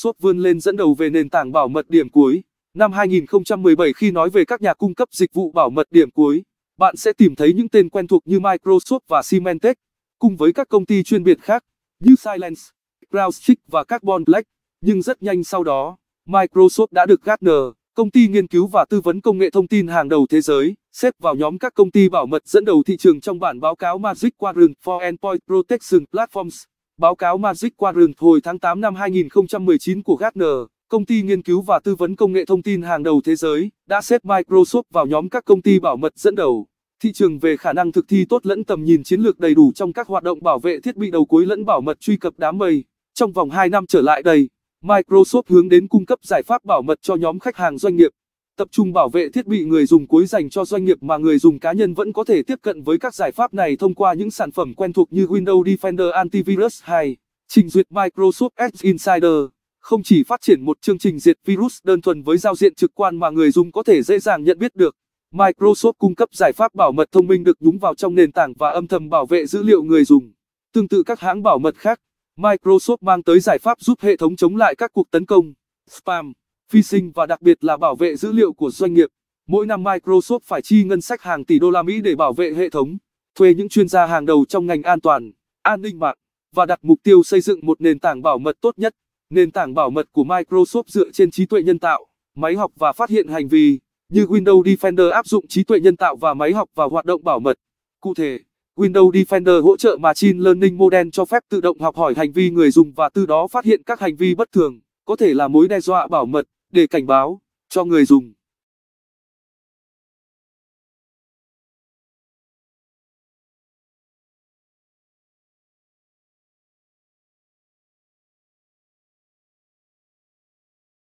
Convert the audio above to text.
Sốt vươn lên dẫn đầu về nền tảng bảo mật điểm cuối. Năm 2017 khi nói về các nhà cung cấp dịch vụ bảo mật điểm cuối, bạn sẽ tìm thấy những tên quen thuộc như Microsoft và Symantec, cùng với các công ty chuyên biệt khác như Silence, CrowdStrike và Carbon Black. Nhưng rất nhanh sau đó, Microsoft đã được Gartner, công ty nghiên cứu và tư vấn công nghệ thông tin hàng đầu thế giới, xếp vào nhóm các công ty bảo mật dẫn đầu thị trường trong bản báo cáo Magic Quadrant for Endpoint Protection Platforms. Báo cáo Magic Quadrant hồi tháng 8 năm 2019 của Gartner, công ty nghiên cứu và tư vấn công nghệ thông tin hàng đầu thế giới, đã xếp Microsoft vào nhóm các công ty bảo mật dẫn đầu. Thị trường về khả năng thực thi tốt lẫn tầm nhìn chiến lược đầy đủ trong các hoạt động bảo vệ thiết bị đầu cuối lẫn bảo mật truy cập đám mây. Trong vòng 2 năm trở lại đây, Microsoft hướng đến cung cấp giải pháp bảo mật cho nhóm khách hàng doanh nghiệp tập trung bảo vệ thiết bị người dùng cuối dành cho doanh nghiệp mà người dùng cá nhân vẫn có thể tiếp cận với các giải pháp này thông qua những sản phẩm quen thuộc như Windows Defender Antivirus 2, trình duyệt Microsoft Edge Insider. Không chỉ phát triển một chương trình diệt virus đơn thuần với giao diện trực quan mà người dùng có thể dễ dàng nhận biết được, Microsoft cung cấp giải pháp bảo mật thông minh được nhúng vào trong nền tảng và âm thầm bảo vệ dữ liệu người dùng. Tương tự các hãng bảo mật khác, Microsoft mang tới giải pháp giúp hệ thống chống lại các cuộc tấn công, spam phi sinh và đặc biệt là bảo vệ dữ liệu của doanh nghiệp. Mỗi năm Microsoft phải chi ngân sách hàng tỷ đô la Mỹ để bảo vệ hệ thống, thuê những chuyên gia hàng đầu trong ngành an toàn, an ninh mạng và đặt mục tiêu xây dựng một nền tảng bảo mật tốt nhất. Nền tảng bảo mật của Microsoft dựa trên trí tuệ nhân tạo, máy học và phát hiện hành vi, như Windows Defender áp dụng trí tuệ nhân tạo và máy học vào hoạt động bảo mật. Cụ thể, Windows Defender hỗ trợ Machine Learning Model cho phép tự động học hỏi hành vi người dùng và từ đó phát hiện các hành vi bất thường, có thể là mối đe dọa bảo mật để cảnh báo cho người dùng.